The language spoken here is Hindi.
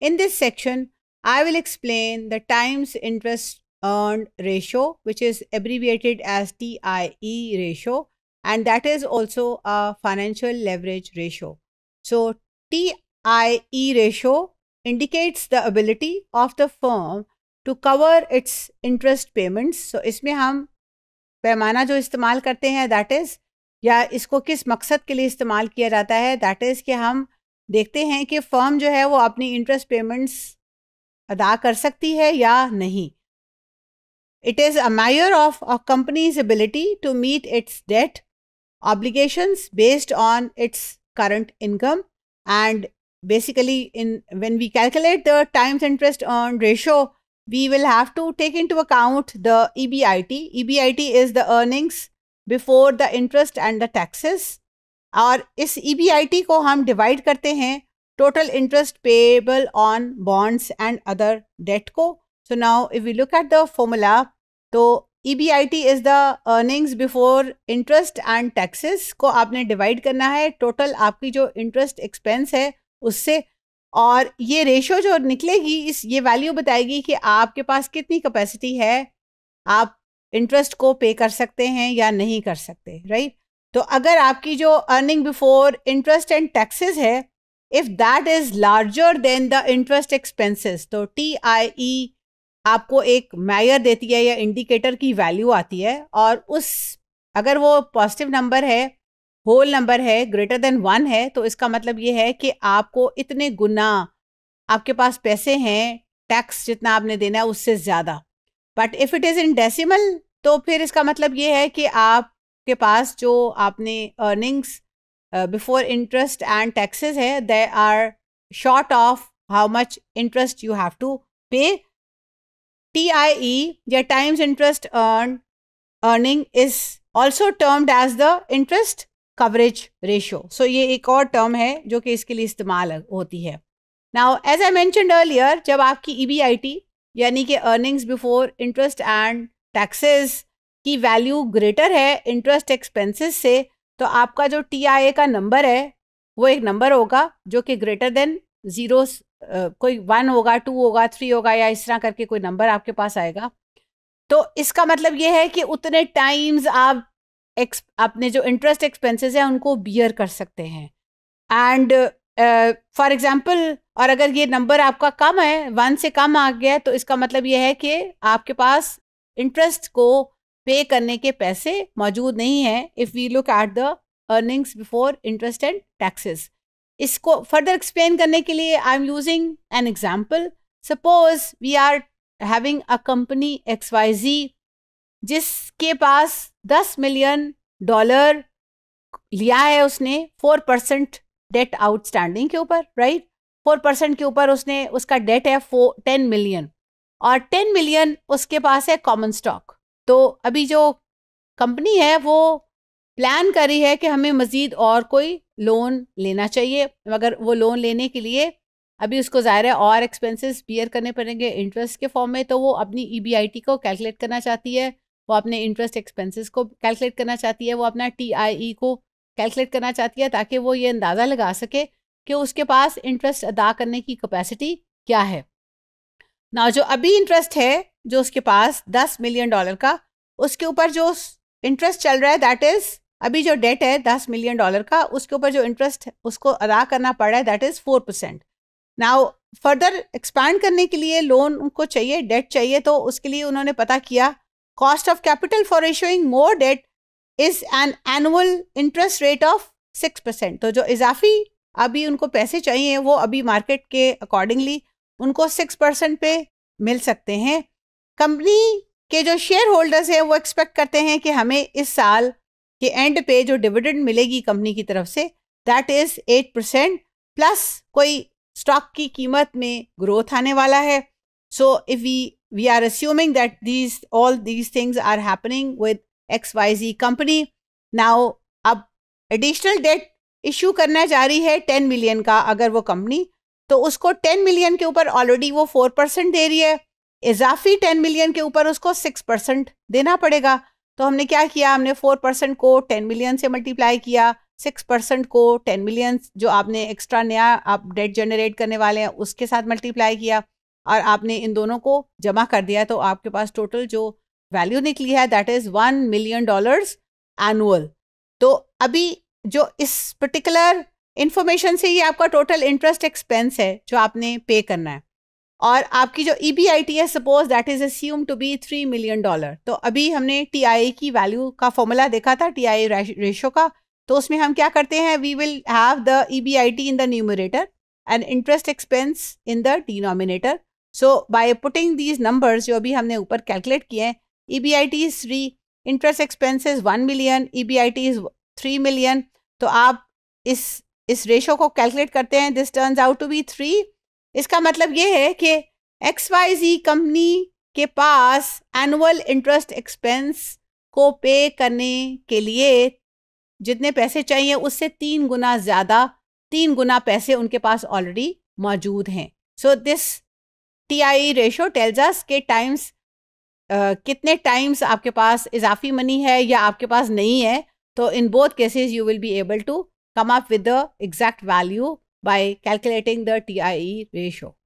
In this section, I will explain the times interest earned ratio, which is abbreviated as TIE ratio, and that is also a financial leverage ratio. So TIE ratio indicates the ability of the firm to cover its interest payments. So इसमें हम पैमाना जो इस्तेमाल करते हैं that is इज़ या इसको किस मकसद के लिए इस्तेमाल किया जाता है दैट कि हम देखते हैं कि फर्म जो है वो अपनी इंटरेस्ट पेमेंट्स अदा कर सकती है या नहीं it is a measure of a company's ability to meet its debt obligations based on its current income and basically in when we calculate the times interest on ratio we will have to take into account the EBIT EBIT is the earnings before the interest and the taxes और इस ईबीआईटी e को हम डिवाइड करते हैं total interest payable on bonds and other debt को so now if you look at the formula तो E B I T is the earnings before interest and taxes को आपने डिवाइड करना है टोटल आपकी जो इंटरेस्ट एक्सपेंस है उससे और ये रेशो जो निकलेगी इस ये वैल्यू बताएगी कि आपके पास कितनी कैपेसिटी है आप इंटरेस्ट को पे कर सकते हैं या नहीं कर सकते राइट तो अगर आपकी जो earning before interest and taxes है if that is larger than the interest expenses तो टी आई ई आपको एक मैयर देती है या इंडिकेटर की वैल्यू आती है और उस अगर वो पॉजिटिव नंबर है होल नंबर है ग्रेटर देन वन है तो इसका मतलब ये है कि आपको इतने गुना आपके पास पैसे हैं टैक्स जितना आपने देना है उससे ज़्यादा but if it is in decimal तो फिर इसका मतलब ये है कि आप के पास जो आपने earnings before interest and taxes है they are short of how much interest you have to pay T I E या times interest earn earning is also termed as the interest coverage ratio so ये एक और टर्म है जो कि इसके लिए इस्तेमाल होती है now as I mention earlier जब आपकी ई बी आई टी यानी कि earnings before interest and taxes की वैल्यू ग्रेटर है इंटरेस्ट एक्सपेंसेस से तो आपका जो टी का नंबर है वो एक नंबर होगा जो कि ग्रेटर देन ज़ीरो कोई वन होगा टू होगा थ्री होगा या इस तरह करके कोई नंबर आपके पास आएगा तो इसका मतलब ये है कि उतने टाइम्स आप एक्स अपने जो इंटरेस्ट एक्सपेंसेस हैं उनको बियर कर सकते हैं एंड फॉर एग्जांपल और अगर ये नंबर आपका कम है वन से कम आ गया तो इसका मतलब ये है कि आपके पास इंटरेस्ट को पे करने के पैसे मौजूद नहीं है if we look at the earnings before interest and taxes इसको फर्दर एक्सप्लेन करने के लिए I am using an example suppose we are having a company X Y Z जिसके पास दस मिलियन डॉलर लिया है उसने फोर परसेंट डेट आउटस्टैंडिंग के ऊपर राइट फोर परसेंट के ऊपर उसने उसका डेट है फोर टेन मिलियन और टेन मिलियन उसके पास है कॉमन स्टॉक तो अभी जो कंपनी है वो प्लान कर रही है कि हमें मज़ीद और कोई लोन लेना चाहिए मगर वो लोन लेने के लिए अभी उसको ज़ाहिर है और एक्सपेंसेस बियर करने पड़ेंगे इंटरेस्ट के फॉर्म में तो वो अपनी ई e को कैलकुलेट करना चाहती है वो अपने इंटरेस्ट एक्सपेंसेस को कैलकुलेट करना चाहती है वो अपना टी e को कैलकुलेट करना चाहती है ताकि वो ये अंदाज़ा लगा सके कि उसके पास इंटरेस्ट अदा करने की कैपेसिटी क्या है ना जो अभी इंटरेस्ट है जो उसके पास दस मिलियन डॉलर का उसके ऊपर जो इंटरेस्ट चल रहा है दैट इज़ अभी जो डेट है दस मिलियन डॉलर का उसके ऊपर जो इंटरेस्ट उसको अदा करना पड़ रहा है that is four percent now further expand करने के लिए लोन उनको चाहिए डेट चाहिए तो उसके लिए उन्होंने पता किया cost of capital for issuing more debt is an annual interest rate of six percent तो जो इजाफी अभी उनको पैसे चाहिए वो अभी मार्केट के अकॉर्डिंगली उनको सिक्स परसेंट पे मिल सकते हैं कंपनी के जो शेयर होल्डर्स हैं वो एक्सपेक्ट करते हैं कि हमें इस साल के एंड पे जो डिविडेंड मिलेगी कंपनी की तरफ से that is eight percent plus कोई स्टॉक की कीमत में ग्रोथ आने वाला है so if we we are assuming that these all these things are happening with X Y Z company now अब एडिशनल डेट इशू करना जा रही है टेन मिलियन का अगर वो कंपनी तो उसको टेन मिलियन के ऊपर ऑलरेडी वो फोर परसेंट दे रही है इजाफी टेन मिलियन के ऊपर उसको सिक्स परसेंट देना पड़ेगा तो हमने क्या किया हमने फोर परसेंट को टेन मिलियन से मल्टीप्लाई किया सिक्स परसेंट को टेन मिलियन जो आपने एक्स्ट्रा नया आप डेट जनरेट करने वाले हैं उसके साथ मल्टीप्लाई किया और आपने इन दोनों को जमा कर दिया तो आपके पास टोटल जो वैल्यू निकली है that is one million dollars annual तो अभी जो इस पर्टिकुलर इन्फॉर्मेशन से ये आपका टोटल इंटरेस्ट एक्सपेंस है जो आपने पे करना है और आपकी जो ई बी आई टी है suppose that is assume to be three million dollar तो अभी हमने टी आई की वैल्यू का फॉर्मूला देखा था टी आई रेशो का तो उसमें हम क्या करते हैं we will have the E B I T in the numerator and interest expense in the denominator so by putting these numbers जो अभी हमने ऊपर कैलकुलेट किए हैं E B I T is three interest expense is one million E B I T is three million तो आप इस इस रेशो को कैलकुलेट करते हैं this turns out to be three इसका मतलब ये है कि एक्स वाई जी कंपनी के पास एनुअल इंटरेस्ट एक्सपेंस को पे करने के लिए जितने पैसे चाहिए उससे तीन गुना ज़्यादा तीन गुना पैसे उनके पास ऑलरेडी मौजूद हैं so this T I ratio tells us के टाइम्स कितने टाइम्स आपके पास इजाफी मनी है या आपके पास नहीं है तो in both cases you will be able to come up with the exact value by calculating the TIE ratio.